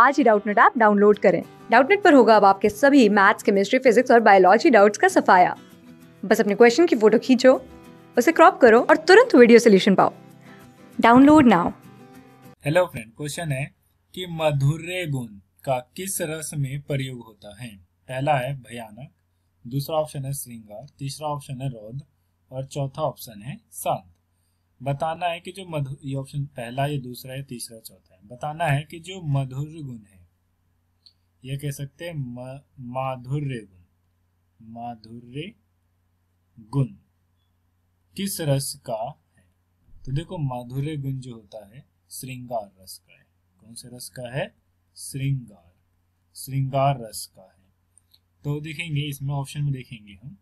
आज ही Doubtnut app download करें डाउटनेट पर होगा अब आपके सभी मैथ्स केमिस्ट्री फिजिक्स और बायोलॉजी डाउट्स का सफाया बस अपने क्वेश्चन की फोटो खींचो उसे क्रॉप करो और तुरंत वीडियो सोल्यूशन पाओ download now hello friend question है कि मधुर गुण का किस रस में प्रयोग होता है पहला है भयानक दूसरा ऑप्शन है श्रृंगार तीसरा ऑप्शन है रौद और चौथा ऑप्शन है साध बताना है कि जो मधुर ये ऑप्शन पहला या दूसरा या तीसरा चौथा है बताना है कि जो मधुर गुण है ये कह सकते हैं माधुर्य गुण माधुर्य गुण किस रस का है तो देखो माधुर्य गुण जो होता है श्रृंगार रस का है कौन से रस का है श्रृंगार श्रृंगार रस का है तो देखेंगे इसमें ऑप्शन में देखेंगे हम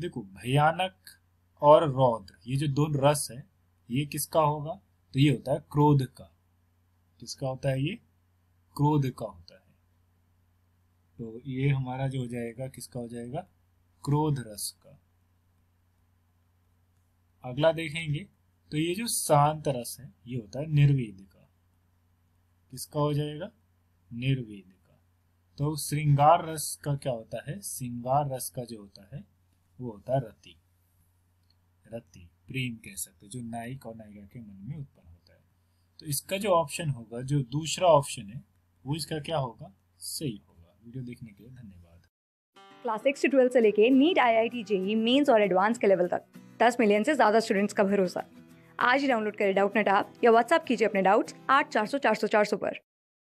देखो भयानक और रौद्र ये जो दोनों रस है ये किसका होगा तो ये होता है क्रोध का किसका होता है ये क्रोध का होता है तो ये हमारा जो हो जाएगा किसका हो जाएगा क्रोध रस का अगला देखेंगे तो ये जो शांत रस है ये होता है निर्वेद का किसका हो जाएगा निर्वेद का तो श्रृंगार रस का क्या होता है श्रृंगार रस का जो होता है वो होता है रति रति प्रेम कह सकते जो नायक और नायिका के मन में उत्पन्न होता है तो इसका जो ऑप्शन होगा जो दूसरा ऑप्शन है वो इसका क्या होगा सही होगा वीडियो देखने के लिए धन्यवाद क्लास सिक्स से ट्वेल्थ से लेके NEET I I T JEE Mains और एडवांस के लेवल तक दस मिलियन से ज़्यादा स्टूडेंट्स का भरोसा आज ही डाउनलोड करें डाउट नेट आप या व्हाट्सअप कीजिए अपने डाउट्स आठ चार सौ चार सौ चार सौ पर